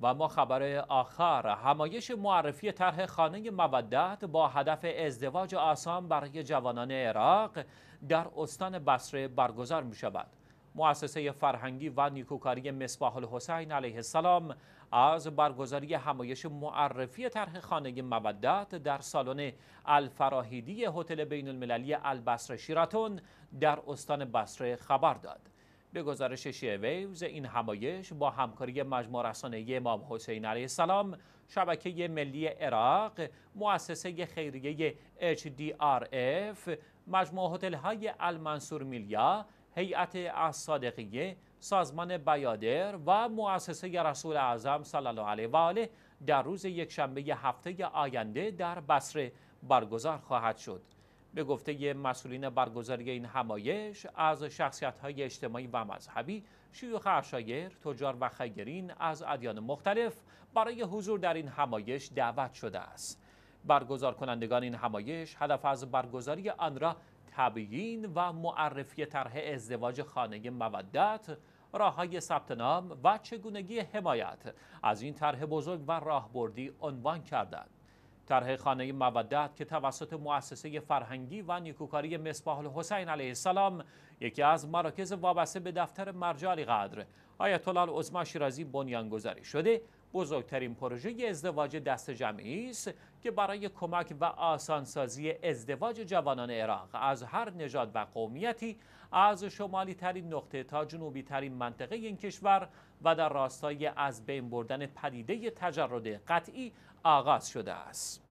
و ما خبر آخر همایش معرفی طرح خانه مودت با هدف ازدواج آسان برای جوانان عراق در استان بصره برگزار می شود مؤسسه فرهنگی و نیکوکاری مصباح الحسین علیه السلام از برگزاری همایش معرفی طرح خانه مودت در سالن الفراهیدی هتل بین المللی البصره شیراتون در استان بصره خبر داد به گزارش شیعه ویوز این همایش با همکاری مجموع رسانه امام حسین علیه السلام شبکه ملی عراق مؤسسه خیریه HDRF مجموع هتل های المنصور میلیا هیئت صادقیه، سازمان بیادر و مؤسسه رسول اعظم صلی الله علیه و آله در روز یکشنبه هفته آینده در بصره برگزار خواهد شد به گفته مسئولین برگزاری این همایش از های اجتماعی و مذهبی شیوخ اشایر تجار و خیرین از ادیان مختلف برای حضور در این همایش دعوت شده است. برگزار کنندگان این همایش هدف از برگزاری آن را تبیین و معرفی طرح ازدواج خانه مودت راه های ثبت نام و چگونگی حمایت از این طرح بزرگ و راهبردی عنوان کردند. طرح خانه مودت که توسط مؤسسه فرهنگی و نیکوکاری مصباح الحسین علیه السلام یکی از مراکز وابسته به دفتر مرجع قدر آیت الله العظما شیرازی گذاری شده بزرگترین پروژه ازدواج دست جمعی است که برای کمک و آسانسازی ازدواج جوانان عراق از هر نژاد و قومیتی از شمالی ترین نقطه تا جنوبی ترین منطقه این کشور و در راستای از بین بردن پدیده تجرد قطعی آغاز شده است.